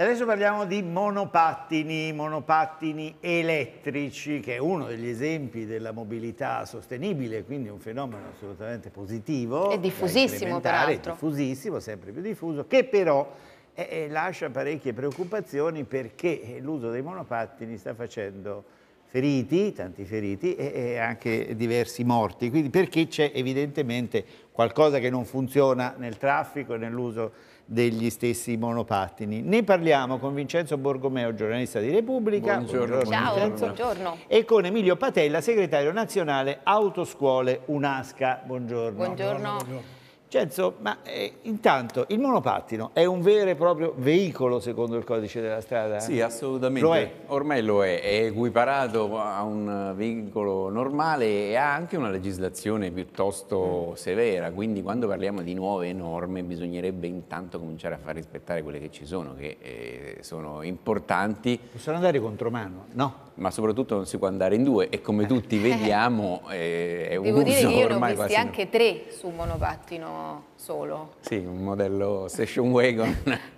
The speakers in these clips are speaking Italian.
E adesso parliamo di monopattini, monopattini elettrici, che è uno degli esempi della mobilità sostenibile, quindi un fenomeno assolutamente positivo. È diffusissimo, peraltro. È diffusissimo, sempre più diffuso, che però eh, eh, lascia parecchie preoccupazioni perché l'uso dei monopattini sta facendo feriti, tanti feriti e, e anche diversi morti. Quindi perché c'è evidentemente qualcosa che non funziona nel traffico e nell'uso degli stessi monopattini. Ne parliamo con Vincenzo Borgomeo, giornalista di Repubblica. Buongiorno. Buongiorno. Ciao, Vincenzo, buongiorno. E con Emilio Patella, segretario nazionale Autoscuole Unasca. Buongiorno. buongiorno. buongiorno. Censo, ma eh, intanto il monopattino è un vero e proprio veicolo secondo il codice della strada? Sì, assolutamente. Lo è. Ormai lo è, è equiparato a un veicolo normale e ha anche una legislazione piuttosto mm. severa, quindi quando parliamo di nuove norme bisognerebbe intanto cominciare a far rispettare quelle che ci sono, che eh, sono importanti. Possono andare contromano, no? ma soprattutto non si può andare in due e come tutti vediamo eh, è un Devo dire che io ne ho visti anche tre su un monopattino solo. Sì, un modello station wagon.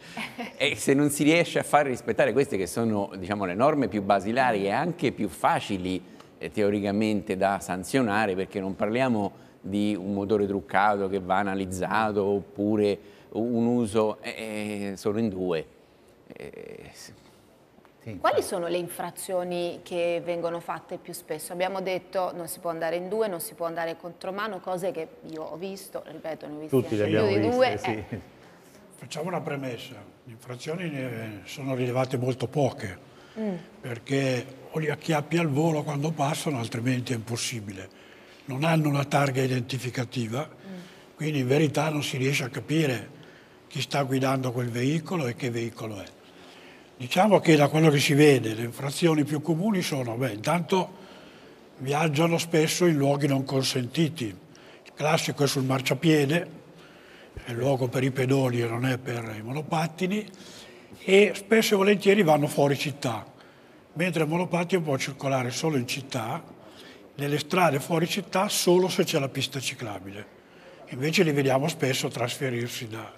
e se non si riesce a far rispettare queste che sono diciamo, le norme più basilari e anche più facili eh, teoricamente da sanzionare perché non parliamo di un motore truccato che va analizzato oppure un uso, eh, eh sono in due. Eh, quali sono le infrazioni che vengono fatte più spesso? Abbiamo detto non si può andare in due, non si può andare contro mano, cose che io ho visto, ripeto, ne ho viste Tutti più di due. Sì. Eh. Facciamo una premessa, le infrazioni ne sono rilevate molto poche, mm. perché o li acchiappi al volo quando passano, altrimenti è impossibile. Non hanno una targa identificativa, mm. quindi in verità non si riesce a capire chi sta guidando quel veicolo e che veicolo è. Diciamo che da quello che si vede le infrazioni più comuni sono, beh, intanto viaggiano spesso in luoghi non consentiti. Il classico è sul marciapiede, è il luogo per i pedoni e non è per i monopattini, e spesso e volentieri vanno fuori città, mentre il monopattino può circolare solo in città, nelle strade fuori città solo se c'è la pista ciclabile. Invece li vediamo spesso trasferirsi da,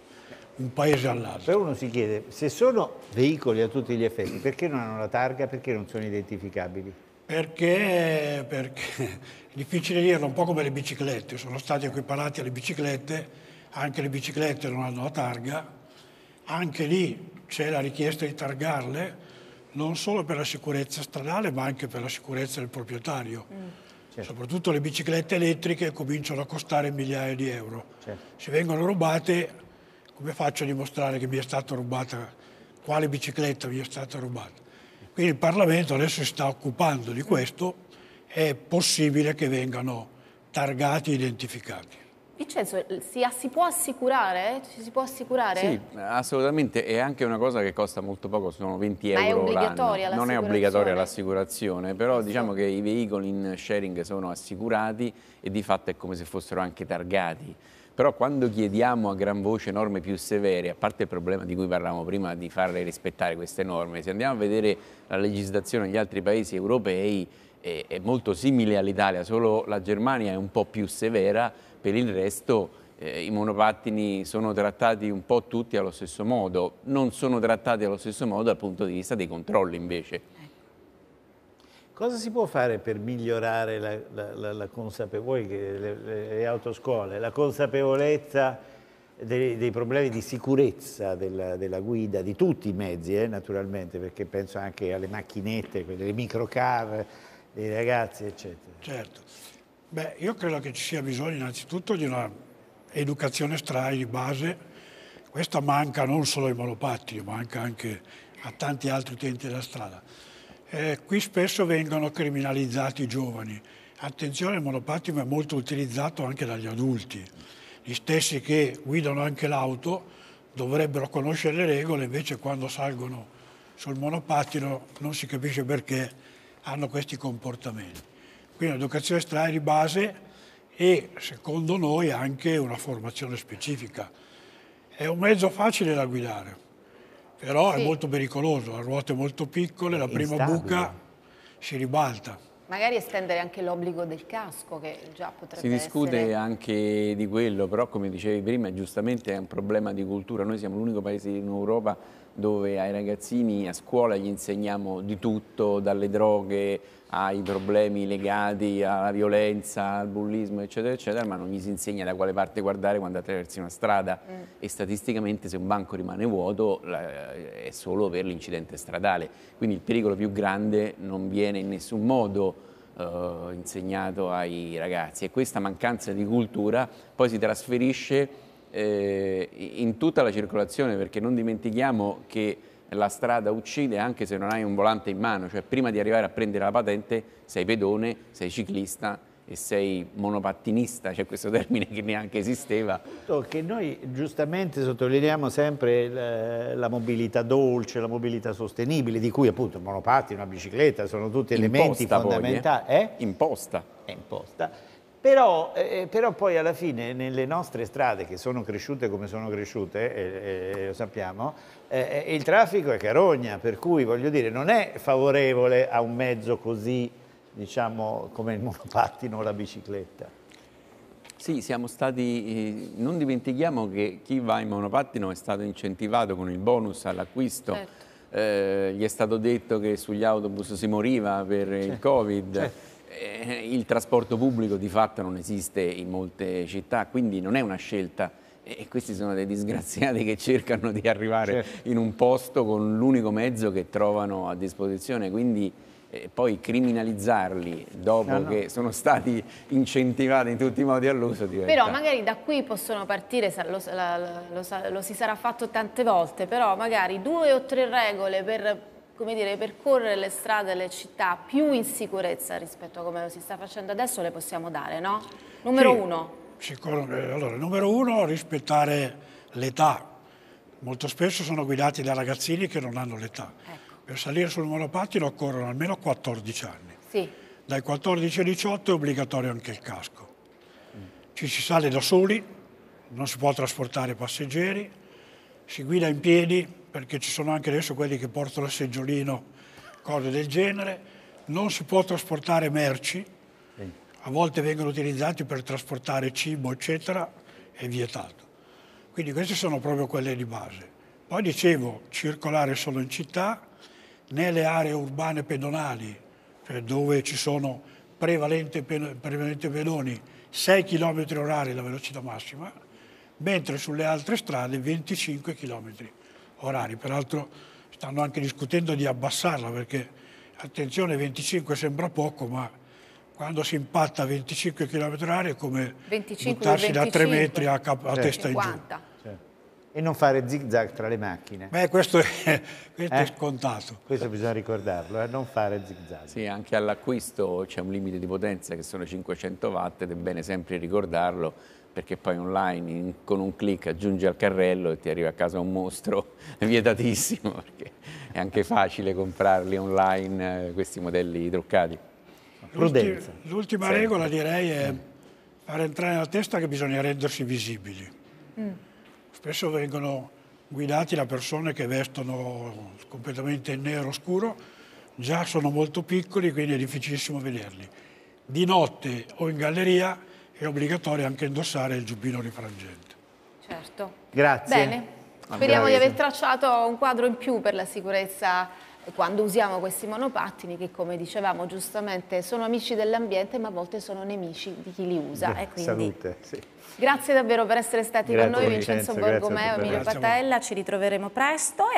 un paese all'altro. Però uno si chiede, se sono veicoli a tutti gli effetti, perché non hanno la targa, perché non sono identificabili? Perché, perché è difficile dirlo, un po' come le biciclette, sono stati equiparati alle biciclette, anche le biciclette non hanno la targa, anche lì c'è la richiesta di targarle, non solo per la sicurezza stradale ma anche per la sicurezza del proprietario. Mm. Certo. Soprattutto le biciclette elettriche cominciano a costare migliaia di euro. Certo. Se vengono rubate come faccio a dimostrare che mi è stata rubata, quale bicicletta mi è stata rubata? Quindi il Parlamento adesso si sta occupando di questo, è possibile che vengano targati e identificati. Vincenzo, si, si, può assicurare? Ci si può assicurare? Sì, assolutamente, è anche una cosa che costa molto poco, sono 20 Ma euro l'anno. Non è obbligatoria l'assicurazione, però sì. diciamo che i veicoli in sharing sono assicurati e di fatto è come se fossero anche targati però quando chiediamo a gran voce norme più severe, a parte il problema di cui parlavamo prima di farle rispettare queste norme, se andiamo a vedere la legislazione negli altri paesi europei è, è molto simile all'Italia, solo la Germania è un po' più severa, per il resto eh, i monopattini sono trattati un po' tutti allo stesso modo, non sono trattati allo stesso modo dal punto di vista dei controlli invece. Cosa si può fare per migliorare la, la, la, la consapevolezza, le, le, autoscuole, la consapevolezza dei, dei problemi di sicurezza della, della, guida, di tutti i mezzi eh, naturalmente, perché penso anche alle macchinette, alle microcar ai ragazzi eccetera. Certo, Beh, io credo che ci sia bisogno innanzitutto di una educazione strada di base, questa manca non solo ai monopatti, manca anche a tanti altri utenti della strada eh, qui spesso vengono criminalizzati i giovani. Attenzione, il monopattino è molto utilizzato anche dagli adulti. Gli stessi che guidano anche l'auto dovrebbero conoscere le regole, invece quando salgono sul monopattino non si capisce perché hanno questi comportamenti. Quindi l'educazione strada di base e secondo noi anche una formazione specifica. È un mezzo facile da guidare però sì. è molto pericoloso, ha ruote molto piccole, la prima Instabile. buca si ribalta. Magari estendere anche l'obbligo del casco che già potrebbe essere... Si discute essere... anche di quello, però come dicevi prima giustamente è un problema di cultura, noi siamo l'unico paese in Europa dove ai ragazzini a scuola gli insegniamo di tutto, dalle droghe ai problemi legati alla violenza, al bullismo, eccetera, eccetera, ma non gli si insegna da quale parte guardare quando attraversi una strada mm. e statisticamente se un banco rimane vuoto eh, è solo per l'incidente stradale. Quindi il pericolo più grande non viene in nessun modo eh, insegnato ai ragazzi e questa mancanza di cultura poi si trasferisce eh, in tutta la circolazione perché non dimentichiamo che la strada uccide anche se non hai un volante in mano, cioè prima di arrivare a prendere la patente sei pedone, sei ciclista e sei monopattinista, c'è cioè questo termine che neanche esisteva. Certo, che noi giustamente sottolineiamo sempre eh, la, mobilità dolce, la mobilità sostenibile, di cui appunto il monopattino, la bicicletta sono tutti elementi imposta fondamentali. Poi, eh? Eh? Imposta. È imposta però, eh, eh, però, poi alla fine nelle nostre strade che sono cresciute come sono cresciute, eh, eh, eh lo sappiamo, eh, il traffico è carogna, per cui voglio dire non è favorevole a un mezzo così diciamo come il monopattino o la bicicletta. Sì, siamo stati, non dimentichiamo che chi va in monopattino è stato incentivato con il bonus all'acquisto. Certo. gli è stato detto che sugli autobus si moriva per certo. il Covid. Certo eh, il trasporto pubblico di fatto non esiste in molte città, quindi non è una scelta e questi sono dei disgraziati che cercano di arrivare certo. in un posto con l'unico mezzo che trovano a disposizione, quindi eh, poi criminalizzarli dopo no, no. che sono stati incentivati in tutti i modi all'uso diventa... Però magari da qui possono partire, lo, lo, lo, lo si sarà fatto tante volte, però magari due o tre regole per come dire, percorrere le strade, e le città più in sicurezza rispetto a come si sta facendo adesso le possiamo dare, no? Numero sì, uno. Sicuro, allora, numero uno, rispettare l'età. Molto spesso sono guidati da ragazzini che non hanno l'età. Ecco. Per salire sul monopattino occorrono almeno 14 anni. Sì. Dai 14 ai 18 è obbligatorio anche il casco. Ci si sale da soli, non si può trasportare passeggeri, si guida in piedi, perché ci sono anche adesso quelli che portano il seggiolino, cose del genere. Non si può trasportare merci, a volte vengono utilizzati per trasportare cibo, eccetera, è vietato. Quindi queste sono proprio quelle di base. Poi dicevo, circolare solo in città, nelle aree urbane pedonali, cioè dove ci sono prevalente, prevalente pedoni, 6 km orari la velocità massima, mentre sulle altre strade 25 km orari. Peraltro stanno anche discutendo di abbassarla perché, attenzione, 25 sembra poco, ma quando si impatta a 25 km/h è come 25, buttarsi 25, da 3 metri a, cap- a testa 50. in giù certo. e non fare zigzag tra le macchine. Beh, questo è, questo eh? è scontato. Questo bisogna ricordarlo, eh? non fare zigzag. Sì, anche all'acquisto c'è un limite di potenza che sono 500 watt ed è bene sempre ricordarlo perché poi online in, con un clic aggiungi al carrello e ti arriva a casa un mostro vietatissimo, perché è anche facile comprarli online eh, questi modelli truccati. Prudenza. L'ultima sì. regola direi è fare entrare nella testa che bisogna rendersi visibili. Mm. Spesso vengono guidati da persone che vestono completamente in nero scuro, già sono molto piccoli quindi è difficilissimo vederli. Di notte o in galleria è obbligatorio anche indossare il giubbino rifrangente. Certo. Grazie. Bene. Speriamo di aver tracciato un quadro in più per la sicurezza quando usiamo questi monopattini che come dicevamo giustamente sono amici dell'ambiente ma a volte sono nemici di chi li usa Beh, quindi... salute, sì. grazie davvero per essere stati grazie con noi Vincenzo Borgomeo e Emilio Patella ci ritroveremo presto